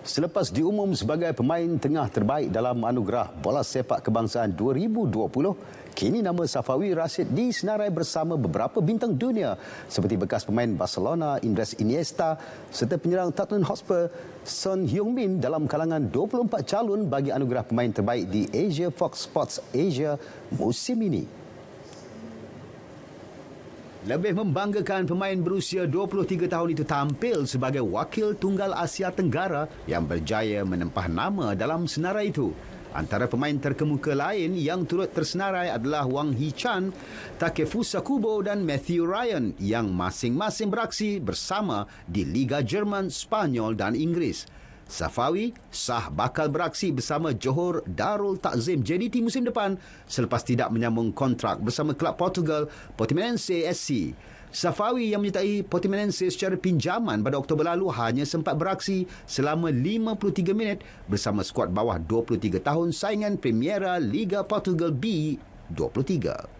Selepas diumum sebagai pemain tengah terbaik dalam anugerah Bola Sepak Kebangsaan 2020, kini nama Safawi Rashid disenarai bersama beberapa bintang dunia seperti bekas pemain Barcelona Andres Iniesta serta penyerang Tottenham Hotspur Son Heung-min dalam kalangan 24 calon bagi anugerah pemain terbaik di Asia Fox Sports Asia musim ini. Lebih membanggakan pemain berusia 23 tahun itu tampil sebagai wakil tunggal Asia Tenggara yang berjaya menempah nama dalam senarai itu. Antara pemain terkemuka lain yang turut tersenarai adalah Wang Hee Chan, Takefusa Kubo dan Matthew Ryan yang masing-masing beraksi bersama di Liga Jerman, Spanyol dan Inggris. Safawi sah bakal beraksi bersama Johor Darul Takzim JDT musim depan selepas tidak menyambung kontrak bersama kelab Portugal Portimonense SC. Safawi yang menyertai Portimonense secara pinjaman pada Oktober lalu hanya sempat beraksi selama 53 minit bersama skuad bawah 23 tahun saingan Premiera Liga Portugal B 23.